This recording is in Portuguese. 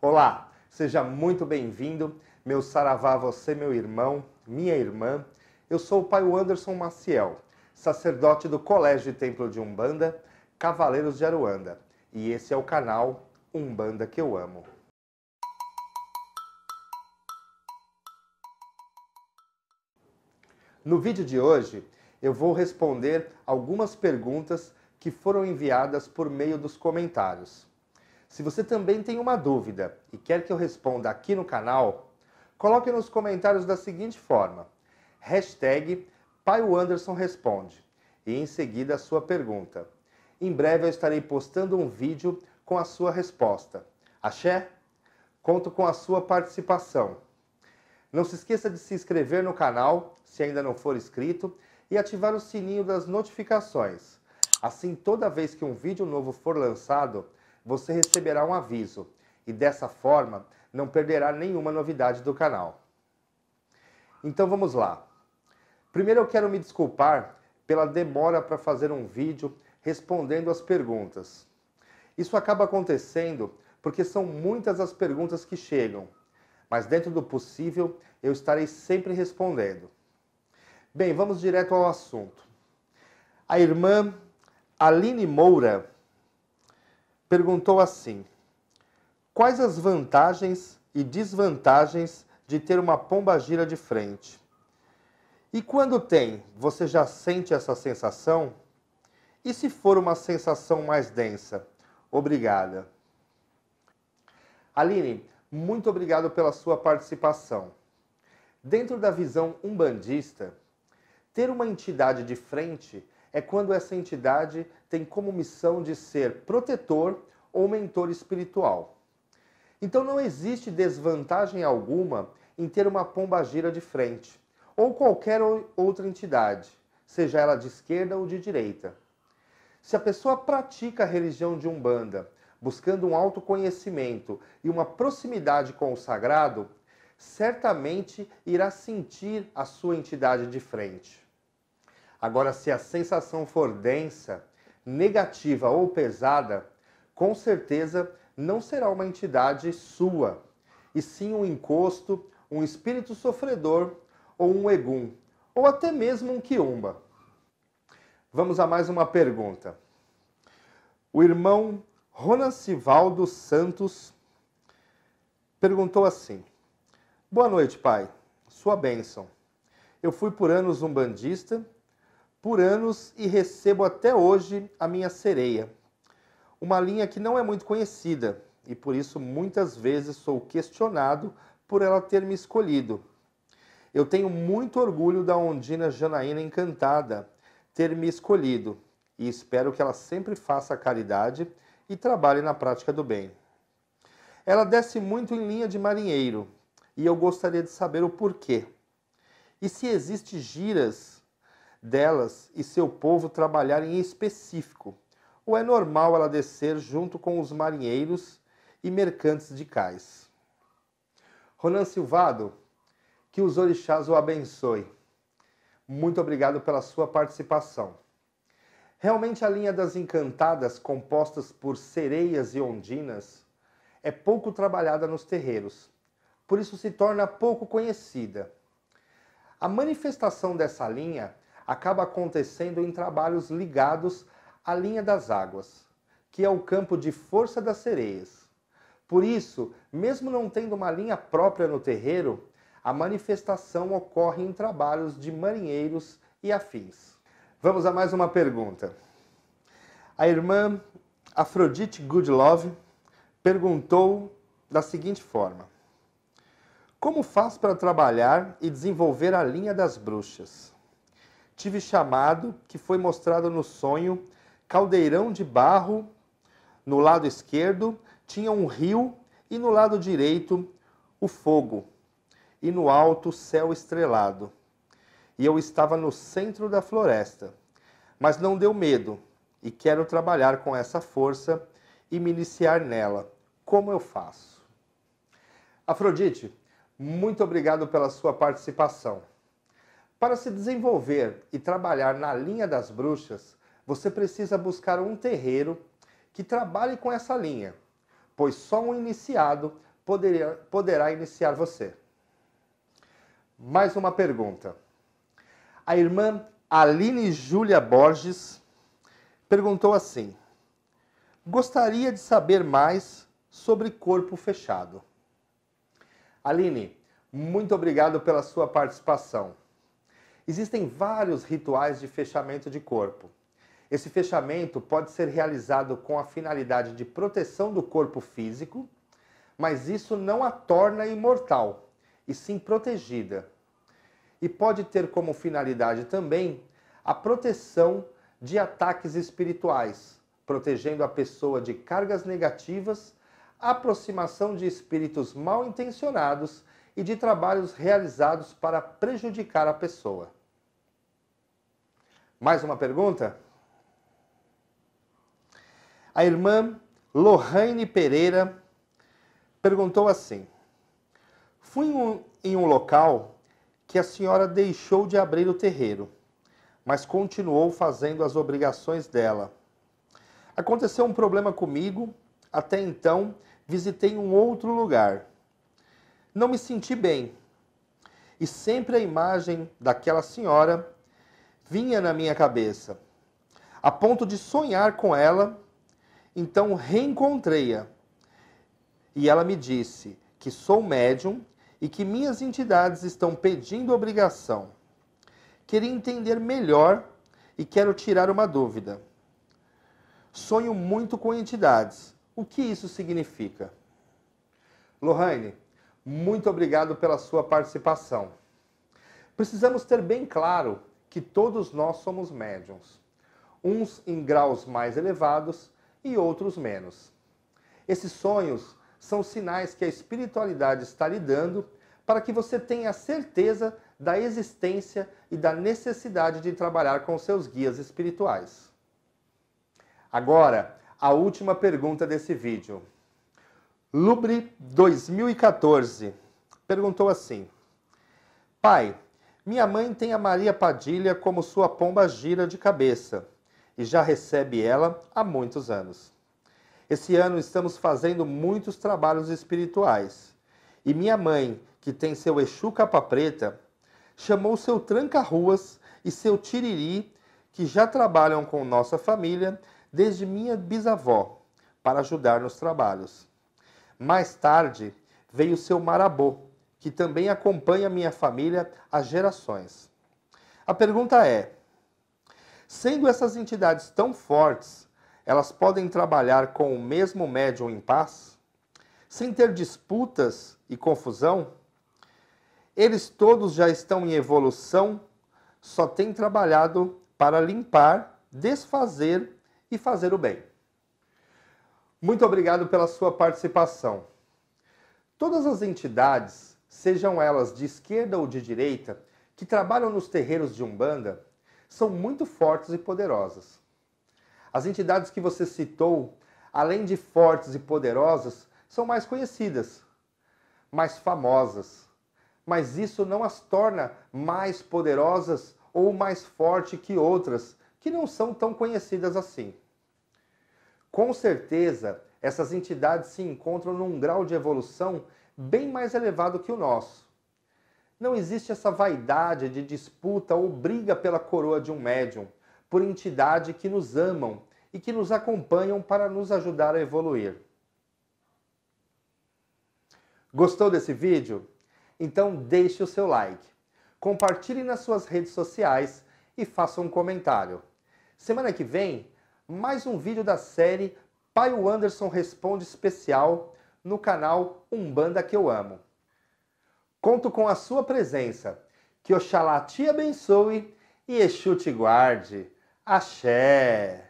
Olá, seja muito bem-vindo, meu saravá, você, meu irmão, minha irmã. Eu sou o pai Anderson Maciel, sacerdote do Colégio e Templo de Umbanda, Cavaleiros de Aruanda, e esse é o canal Umbanda que eu amo. No vídeo de hoje, eu vou responder algumas perguntas que foram enviadas por meio dos comentários. Se você também tem uma dúvida e quer que eu responda aqui no canal, coloque nos comentários da seguinte forma: hashtag PaioAndersonResponde e em seguida a sua pergunta. Em breve eu estarei postando um vídeo com a sua resposta. Axé? Conto com a sua participação. Não se esqueça de se inscrever no canal, se ainda não for inscrito, e ativar o sininho das notificações. Assim, toda vez que um vídeo novo for lançado, você receberá um aviso e dessa forma não perderá nenhuma novidade do canal. Então vamos lá. Primeiro eu quero me desculpar pela demora para fazer um vídeo respondendo as perguntas. Isso acaba acontecendo porque são muitas as perguntas que chegam, mas dentro do possível eu estarei sempre respondendo. Bem, vamos direto ao assunto. A irmã Aline Moura perguntou assim: Quais as vantagens e desvantagens de ter uma pomba gira de frente? E quando tem, você já sente essa sensação? E se for uma sensação mais densa? Obrigada. Aline, muito obrigado pela sua participação. Dentro da visão umbandista, ter uma entidade de frente é quando essa entidade tem como missão de ser protetor ou mentor espiritual. Então não existe desvantagem alguma em ter uma pomba gira de frente, ou qualquer outra entidade, seja ela de esquerda ou de direita. Se a pessoa pratica a religião de Umbanda, buscando um autoconhecimento e uma proximidade com o sagrado, certamente irá sentir a sua entidade de frente. Agora, se a sensação for densa, negativa ou pesada, com certeza não será uma entidade sua, e sim um encosto, um espírito sofredor ou um egum, ou até mesmo um quiumba. Vamos a mais uma pergunta. O irmão Ronan Santos perguntou assim: Boa noite, pai. Sua bênção. Eu fui por anos um bandista por anos e recebo até hoje a minha sereia. Uma linha que não é muito conhecida e por isso muitas vezes sou questionado por ela ter me escolhido. Eu tenho muito orgulho da Ondina Janaína Encantada ter me escolhido e espero que ela sempre faça caridade e trabalhe na prática do bem. Ela desce muito em linha de marinheiro e eu gostaria de saber o porquê. E se existem giras delas e seu povo trabalhar em específico, ou é normal ela descer junto com os marinheiros e mercantes de cais. Ronan Silvado, que os orixás o abençoe. Muito obrigado pela sua participação. Realmente a linha das encantadas, compostas por sereias e ondinas, é pouco trabalhada nos terreiros, por isso se torna pouco conhecida. A manifestação dessa linha acaba acontecendo em trabalhos ligados à linha das águas, que é o campo de força das sereias. Por isso, mesmo não tendo uma linha própria no terreiro, a manifestação ocorre em trabalhos de marinheiros e afins. Vamos a mais uma pergunta. A irmã Afrodite Goodlove perguntou da seguinte forma: Como faz para trabalhar e desenvolver a linha das bruxas? tive chamado, que foi mostrado no sonho, caldeirão de barro, no lado esquerdo tinha um rio, e no lado direito o fogo, e no alto o céu estrelado. E eu estava no centro da floresta, mas não deu medo, e quero trabalhar com essa força e me iniciar nela. Como eu faço? Afrodite, muito obrigado pela sua participação. Para se desenvolver e trabalhar na linha das bruxas, você precisa buscar um terreiro que trabalhe com essa linha, pois só um iniciado poderia, poderá iniciar você. Mais uma pergunta. A irmã Aline Júlia Borges perguntou assim: Gostaria de saber mais sobre corpo fechado. Aline, muito obrigado pela sua participação. Existem vários rituais de fechamento de corpo. Esse fechamento pode ser realizado com a finalidade de proteção do corpo físico, mas isso não a torna imortal, e sim protegida. E pode ter como finalidade também a proteção de ataques espirituais, protegendo a pessoa de cargas negativas, aproximação de espíritos mal intencionados e de trabalhos realizados para prejudicar a pessoa. Mais uma pergunta? A irmã Lohane Pereira perguntou assim: Fui em um local que a senhora deixou de abrir o terreiro, mas continuou fazendo as obrigações dela. Aconteceu um problema comigo, até então visitei um outro lugar. Não me senti bem. E sempre a imagem daquela senhora vinha na minha cabeça, a ponto de sonhar com ela. Então reencontrei-a e ela me disse que sou médium e que minhas entidades estão pedindo obrigação. Queria entender melhor e quero tirar uma dúvida. Sonho muito com entidades. O que isso significa? Lohane, muito obrigado pela sua participação. Precisamos ter bem claro que todos nós somos médiums, uns em graus mais elevados e outros menos. Esses sonhos são sinais que a espiritualidade está lhe dando para que você tenha certeza da existência e da necessidade de trabalhar com seus guias espirituais. Agora, a última pergunta desse vídeo. Lubre 2014 perguntou assim: Pai, minha mãe tem a Maria Padilha como sua pomba gira de cabeça e já recebe ela há muitos anos. Esse ano estamos fazendo muitos trabalhos espirituais. E minha mãe, que tem seu Exu capa preta, chamou seu tranca-ruas e seu tiriri, que já trabalham com nossa família desde minha bisavó, para ajudar nos trabalhos. Mais tarde veio seu marabô, que também acompanha minha família há gerações. A pergunta é: sendo essas entidades tão fortes, elas podem trabalhar com o mesmo médium em paz? Sem ter disputas e confusão? Eles todos já estão em evolução, só têm trabalhado para limpar, desfazer e fazer o bem. Muito obrigado pela sua participação. Todas as entidades sejam elas de esquerda ou de direita, que trabalham nos terreiros de Umbanda, são muito fortes e poderosas. As entidades que você citou, além de fortes e poderosas, são mais conhecidas, mais famosas. Mas isso não as torna mais poderosas ou mais fortes que outras que não são tão conhecidas assim. Com certeza, essas entidades se encontram num grau de evolução bem mais elevado que o nosso. Não existe essa vaidade de disputa ou briga pela coroa de um médium, por entidade que nos amam e que nos acompanham para nos ajudar a evoluir. Gostou desse vídeo? Então deixe o seu like, compartilhe nas suas redes sociais e faça um comentário. Semana que vem, mais um vídeo da série Pai Anderson Responde Especial no canal Umbanda que eu amo. Conto com a sua presença. Que Oxalá te abençoe e Exu te guarde. Axé!